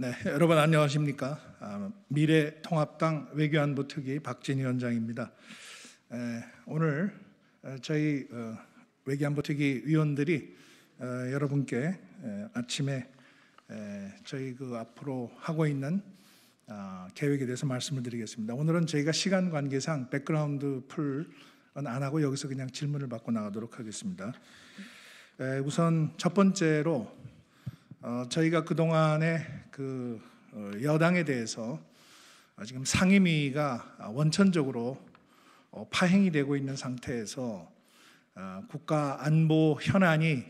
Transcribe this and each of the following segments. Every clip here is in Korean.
네, 여러분 안녕하십니까? 아, 미래통합당 외교안보 특위 박진 위원장입니다. 오늘 저희 어, 외교안보 특위 위원들이 어, 여러분께 아침에 저희 그 앞으로 하고 있는 아, 계획에 대해서 말씀을 드리겠습니다. 오늘은 저희가 시간 관계상 백그라운드 풀은 안 하고 여기서 그냥 질문을 받고 나가도록 하겠습니다. 우선 첫 번째로 어, 저희가 그동안에 그 어, 여당에 대해서 어, 지금 상임위가 아, 원천적으로 어, 파행이 되고 있는 상태에서 아, 국가 안보 현안이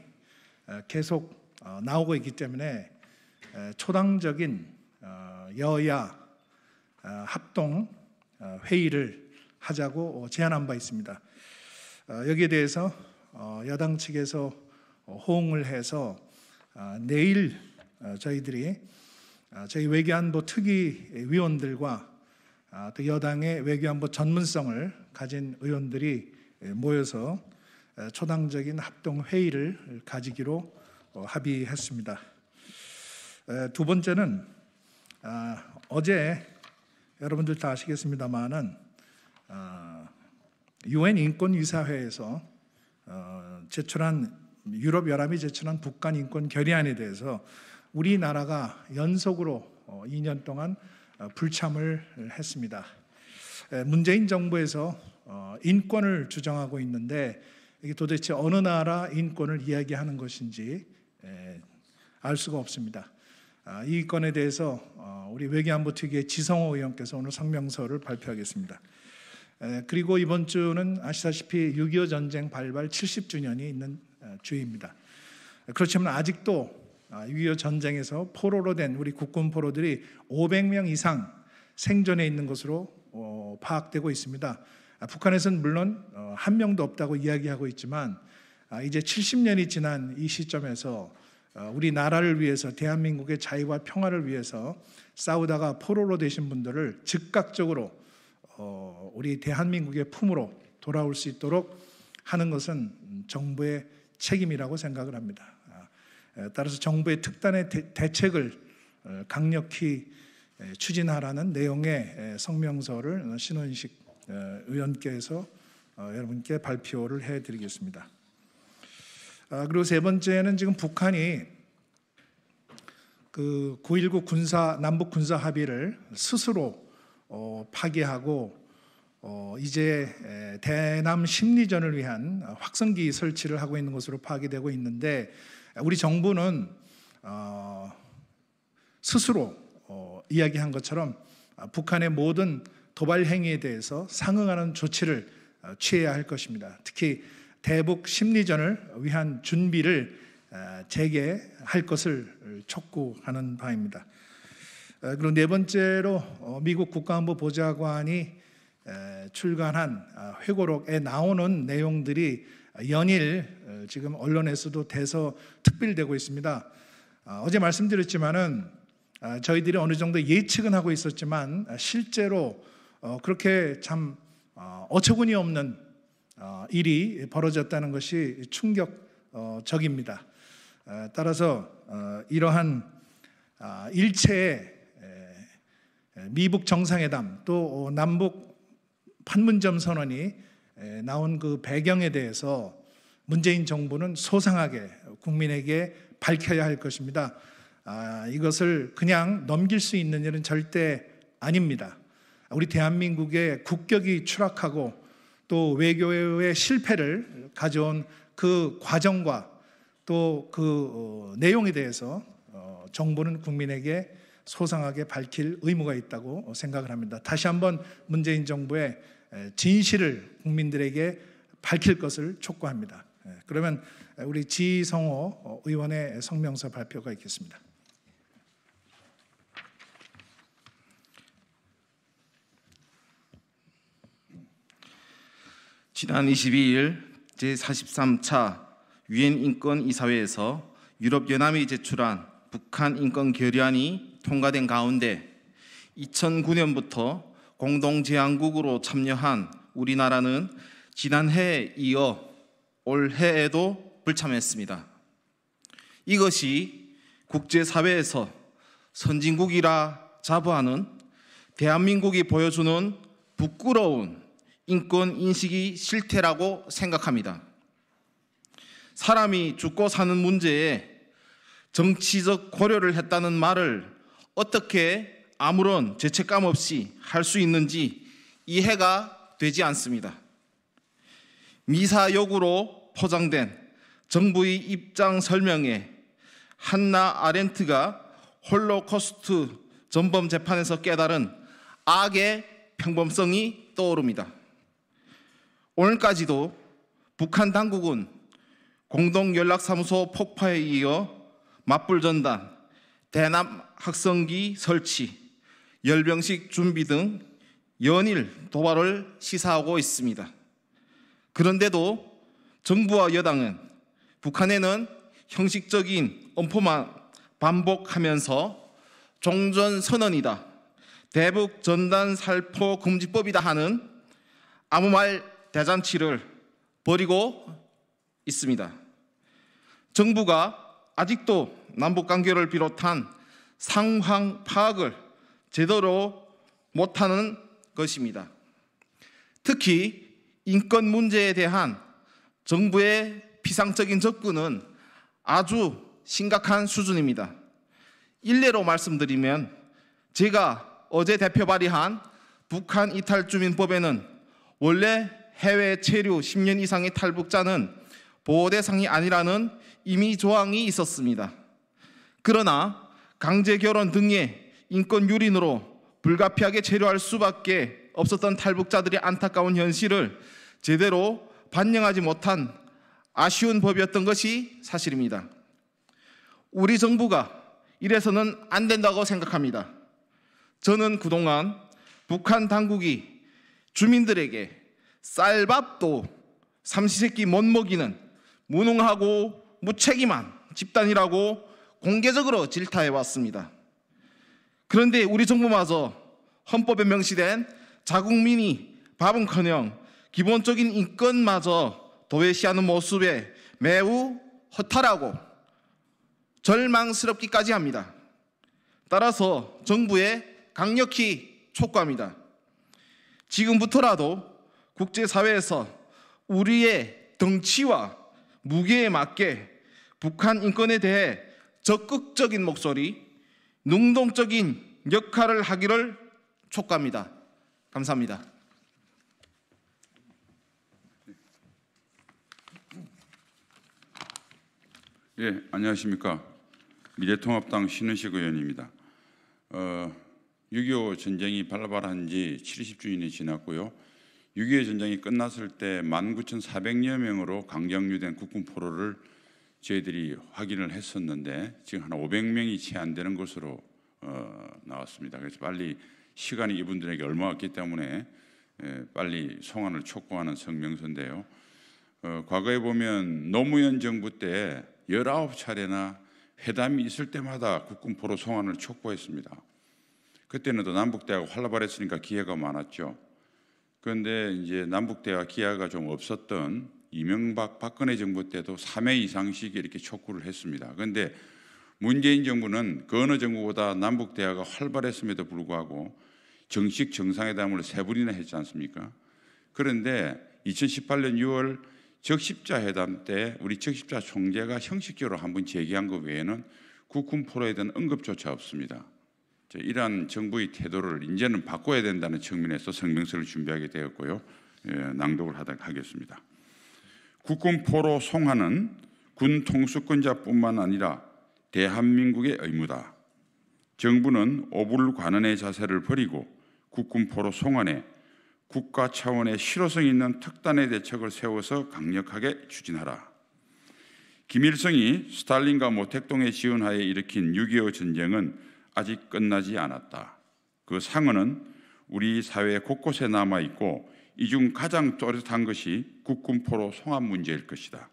계속 나오고 있기 때문에 초당적인 여야 합동 회의를 하자고 제안한 바 있습니다. 여기에 대해서 여당 측에서 호응을 해서 아, 내일 저희들이 아, 저희 외교안보 특위 위원들과 아, 또 여당의 외교안보 전문성을 가진 의원들이 예, 모여서 아, 초당적인 합동 회의를 가지기로 어, 합의했습니다. 두 번째는 어제 여러분들 다 아시겠습니다만은 유엔 인권이사회에서 어, 제출한 유럽 연합이 제출한 북한 인권 결의안에 대해서 우리나라가 연속으로 2년 어, 동안 어, 불참을 했습니다. 문재인 정부에서 어, 인권을 주장하고 있는데 이게 도대체 어느 나라 인권을 이야기하는 것인지 알 수가 없습니다. 아, 이 건에 대해서 우리 외교안보 특위의 지성호 의원께서 오늘 성명서를 발표하겠습니다. 그리고 이번 주는 아시다시피 6.25 전쟁 발발 70주년이 있는 주입니다. 그렇지만 아직도 위어 아, 전쟁에서 포로로 된 우리 국군 포로들이 500명 이상 생존해 있는 것으로 어, 파악되고 있습니다. 아, 북한에서는 물론 어, 한 명도 없다고 이야기하고 있지만 아, 이제 70년이 지난 이 시점에서 어, 우리 나라를 위해서 대한민국의 자유와 평화를 위해서 싸우다가 포로로 되신 분들을 즉각적으로 우리 대한민국의 품으로 돌아올 수 있도록 하는 것은 정부의 책임이라고 생각을 합니다. 따라서 정부의 특단의 대책을 어, 강력히 추진하라는 내용의 성명서를 신원식 어, 의원께서 어, 여러분께 발표를 해드리겠습니다. 아, 그리고 세 번째는 지금 북한이 그 9.19 군사 남북 군사 합의를 스스로 파기하고 이제 대남 심리전을 위한 확성기 설치를 하고 있는 것으로 파악이 되고 있는데 우리 정부는 어, 스스로 어, 이야기한 것처럼 아, 북한의 모든 도발 행위에 대해서 상응하는 조치를 어, 취해야 할 것입니다. 특히 대북 심리전을 위한 준비를 어, 재개할 것을 촉구하는 바입니다. 어, 그리고 네 번째로 미국 국가안보 보좌관이 출간한 아, 회고록에 나오는 내용들이 연일 어, 지금 언론에서도 대서 특필되고 있습니다. 아, 어제 말씀드렸지만은 아, 저희들이 어느 정도 예측은 하고 있었지만 아, 실제로 어, 그렇게 참 어, 어처구니 없는 일이 벌어졌다는 것이 충격적입니다. 따라서 이러한 일체의 미북 정상회담 또 남북 판문점 선언이 나온 그 배경에 대해서 문재인 정부는 소상하게 국민에게 밝혀야 할 것입니다. 아, 이것을 그냥 넘길 수 있는 일은 절대 아닙니다. 우리 대한민국의 국격이 추락하고 또 외교의 실패를 가져온 그 과정과 또그 어, 내용에 대해서 어, 정부는 국민에게 소상하게 밝힐 의무가 있다고 생각을 합니다. 다시 한번 문재인 정부의 진실을 국민들에게 밝힐 것을 촉구합니다. 그러면 우리 지성호 어, 의원의 성명서 발표가 있겠습니다. 지난 22일 제43차 유엔 인권 이사회에서 유럽 연합이 제출한 북한 인권 결의안이 통과된 가운데 2009년부터 공동제안국으로 참여한 우리나라는 지난해에 이어 올해에도 불참했습니다. 이것이 국제사회에서 선진국이라 자부하는 대한민국이 보여주는 부끄러운 인권 인식이 실태라고 생각합니다. 사람이 죽고 사는 문제에 정치적 고려를 했다는 말을 어떻게 아무런 죄책감 없이 할 수 있는지 이해가 되지 않습니다. 미사역으로 포장된 정부의 입장 설명에 한나 아렌트가 홀로코스트 전범 재판에서 깨달은 악의 평범성이 떠오릅니다. 오늘까지도 북한 당국은 공동연락사무소 폭파에 이어 맞불 전단, 대남 학성기 설치, 열병식 준비 등 연일 도발을 시사하고 있습니다. 그런데도 정부와 여당은 북한에는 형식적인 엄포만 반복하면서 종전 선언이다. 대북 전단 살포 금지법이다 하는 아무 말 대잔치를 벌이고 있습니다. 정부가 아직도 남북 관계를 비롯한 상황 파악을 제대로 못하는 것입니다. 특히 인권 문제에 대한 정부의 비상적인 접근은 아주 심각한 수준입니다. 일례로 말씀드리면 제가 어제 대표 발의한 북한 이탈주민법에는 원래 해외 체류 10년 이상의 탈북자는 보호 대상이 아니라는 이미 조항이 있었습니다. 그러나 강제 결혼 등의 인권 유린으로 불가피하게 체류할 수밖에 없었던 탈북자들의 안타까운 현실을 제대로 반영하지 못한 아쉬운 법이었던 것이 사실입니다. 우리 정부가 이래서는 안 된다고 생각합니다. 저는 그동안 북한 당국이 주민들에게 쌀밥도 삼시세끼 못 먹이는 무능하고 무책임한 집단이라고 공개적으로 질타해 왔습니다. 그런데 우리 정부마저 헌법에 명시된 자국민이 밥은커녕 기본적인 인권마저 도외시하는 모습에 매우 허탈하고 절망스럽기까지 합니다. 따라서 정부에 강력히 촉구합니다. 지금부터라도 국제사회에서 우리의 덩치와 무게에 맞게 북한 인권에 대해 적극적인 목소리, 능동적인 역할을 하기를 촉구합니다. 감사합니다. 예, 안녕하십니까. 미래통합당 신은식 의원입니다. 어, 6.25 전쟁이 발발한 지 70주년이 지났고요. 6.25 전쟁이 끝났을 때 19,400여 명으로 강경유된 국군 포로를 저희들이 확인을 했었는데 지금 한 500명이 채안 되는 것으로 어, 나왔습니다. 그래서 빨리 시간이 이분들에게 얼마 없기 때문에 에, 예, 빨리 송환을 촉구하는 성명서인데요. 어, 과거에 보면 노무현 정부 때 19차례나 회담이 있을 때마다 국군 포로 송환을 촉구했습니다. 그때는 또 남북대화가 활발했으니까 기회가 많았죠. 그런데 이제 남북대화 기회가 좀 없었던 이명박 박근혜 정부 때도 3회 이상씩 이렇게 촉구를 했습니다. 그런데 문재인 정부는 그 어느 정부보다 남북 대화가 활발했음에도 불구하고 정식 정상회담을 세 번이나 했지 않습니까? 그런데 2018년 6월 적십자 회담 때 우리 적십자 총재가 형식적으로 한번 제기한 것 외에는 국군 포로에 대한 언급조차 없습니다. 이러한 정부의 태도를 이제는 바꿔야 된다는 측면에서 성명서를 준비하게 되었고요. 예, 낭독을 하겠습니다. 국군포로 송하는 군 통수권자뿐만 아니라 대한민국의 의무다. 정부는 오불관원의 자세를 버리고 국군포로 송환에 국가 차원의 실효성 있는 특단의 대책을 세워서 강력하게 추진하라. 김일성이 스탈린과 모택동의 지원하에 일으킨 6.25 전쟁은 아직 끝나지 않았다. 그 상흔은 우리 사회 곳곳에 남아 있고 이중 가장 또렷한 것이 국군포로 송환 문제일 것이다.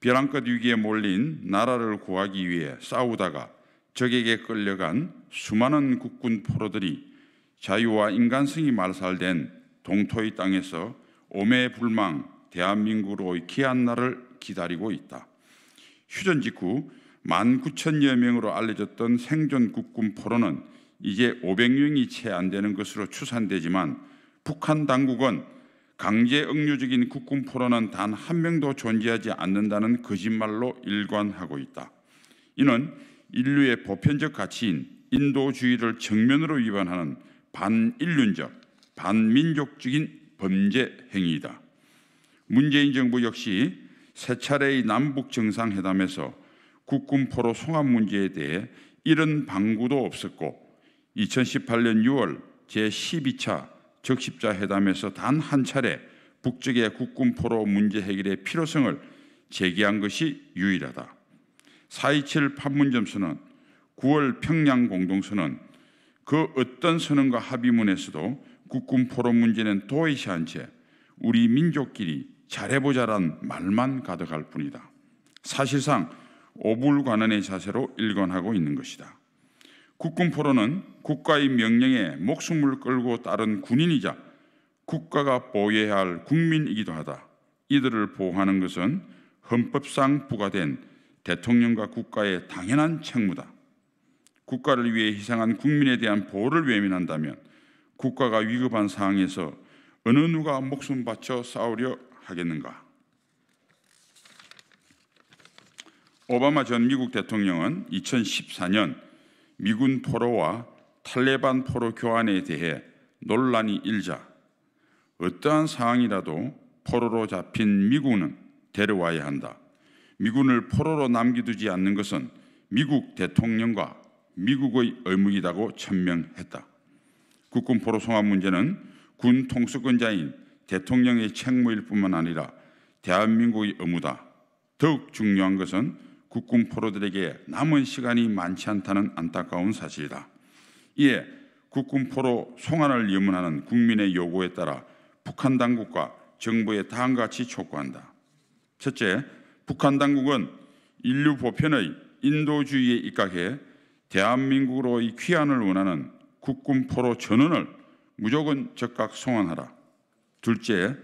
벼랑끝 위기에 몰린 나라를 구하기 위해 싸우다가 적에게 끌려간 수많은 국군 포로들이 자유와 인간성이 말살된 동토의 땅에서 오매불망 대한민국으로의 귀한 날을 기다리고 있다. 휴전 직후 1 9 0여 명으로 알려졌던 생존 국군 포로는 이제 500명이 채 안 되는 것으로 추산되지만 북한 당국은 강제 억류적인 국군 포로는 단 한 명도 존재하지 않는다는 거짓말로 일관하고 있다. 이는 인류의 보편적 가치인 인도주의를 정면으로 위반하는 반인륜적, 반민족적인 범죄 행위이다. 문재인 정부 역시 세 차례의 남북 정상회담에서 국군 포로 송환 문제에 대해 이런 방구도 없었고 2018년 6월 제12차 적십자 회담에서 단 한 차례 북측의 국군포로 문제 해결의 필요성을 제기한 것이 유일하다. 4.27 판문점 선언, 9월 평양 공동선언, 그 어떤 선언과 합의문에서도 국군포로 문제는 도외시한 채 우리 민족끼리 잘해보자란 말만 가득할 뿐이다. 사실상 오불관원의 자세로 일관하고 있는 것이다. 국군포로는 국가의 명령에 목숨을 끌고 따른 군인이자 국가가 보호해야 할 국민이기도 하다. 이들을 보호하는 것은 헌법상 부과된 대통령과 국가의 당연한 책무다. 국가를 위해 희생한 국민에 대한 보호를 외면한다면 국가가 위급한 상황에서 어느 누가 목숨 바쳐 싸우려 하겠는가? 오바마 전 미국 대통령은 2014년 미군 포로와 탈레반 포로 교환에 대해 논란이 일자 어떠한 상황이라도 포로로 잡힌 미군은 데려와야 한다. 미군을 포로로 남겨두지 않는 것은 미국 대통령과 미국의 의무이라고 천명했다. 국군 포로 송환 문제는 군 통수권자인 대통령의 책무일 뿐만 아니라 대한민국의 의무다. 더욱 중요한 것은 국군포로들에게 남은 시간이 많지 않다는 안타까운 사실이다. 이에 국군포로 송환을 염원하는 국민의 요구에 따라 북한 당국과 정부에 다음같이 촉구한다. 첫째, 북한 당국은 인류 보편의 인도주의에 입각해 대한민국으로의 귀환을 원하는 국군포로 전원을 무조건 즉각 송환하라. 둘째,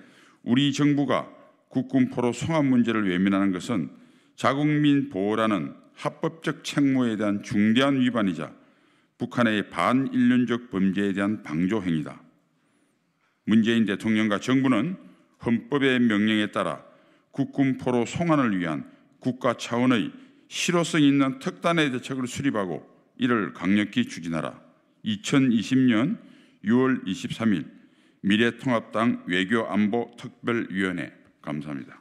우리 정부가 국군포로 송환 문제를 외면하는 것은 자국민 보호라는 합법적 책무에 대한 중대한 위반이자 북한의 반인륜적 범죄에 대한 방조행위다. 문재인 대통령과 정부는 헌법의 명령에 따라 국군포로 송환을 위한 국가 차원의 실효성 있는 특단의 대책을 수립하고 이를 강력히 추진하라. 2020년 6월 23일 미래통합당 외교안보특별위원회 감사합니다.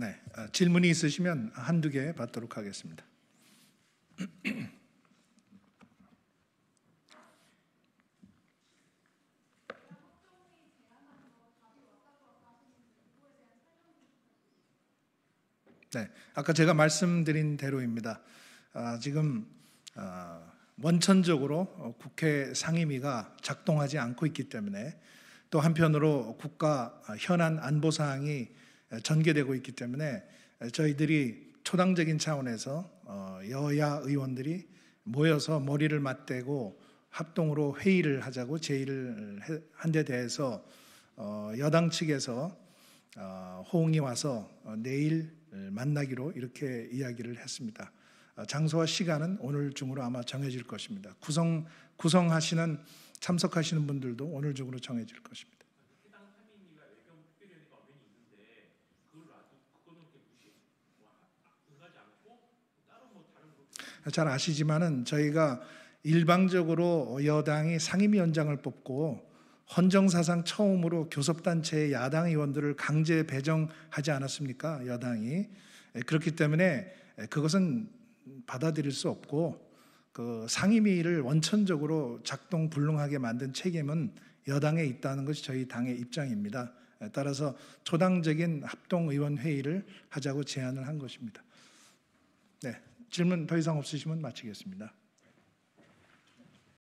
네, 어, 질문이 있으시면 한두 개 받도록 하겠습니다. 네, 아까 제가 말씀드린 대로입니다. 아, 지금 아, 원천적으로 어, 국회 상임위가 작동하지 않고 있기 때문에 또 한편으로 국가 현안 안보 사항이 전개되고 있기 때문에 저희들이 초당적인 차원에서 어, 여야 의원들이 모여서 머리를 맞대고 합동으로 회의를 하자고 제의를 한 데 대해서 어, 여당 측에서 어, 호응이 와서 내일 만나기로 이렇게 이야기를 했습니다. 장소와 시간은 오늘 중으로 아마 정해질 것입니다. 구성 구성하시는 참석하시는 분들도 오늘 중으로 정해질 것입니다. 잘 아시지만은 저희가 일방적으로 여당이 상임위원장을 뽑고 헌정사상 처음으로 교섭단체의 야당 의원들을 강제 배정하지 않았습니까? 여당이. 예, 그렇기 때문에 그것은 받아들일 수 없고 그 상임위를 원천적으로 작동 불능하게 만든 책임은 여당에 있다는 것이 저희 당의 입장입니다. 예, 따라서 초당적인 합동 의원 회의를 하자고 제안을 한 것입니다. 네. 질문 더 이상 없으시면 마치겠습니다.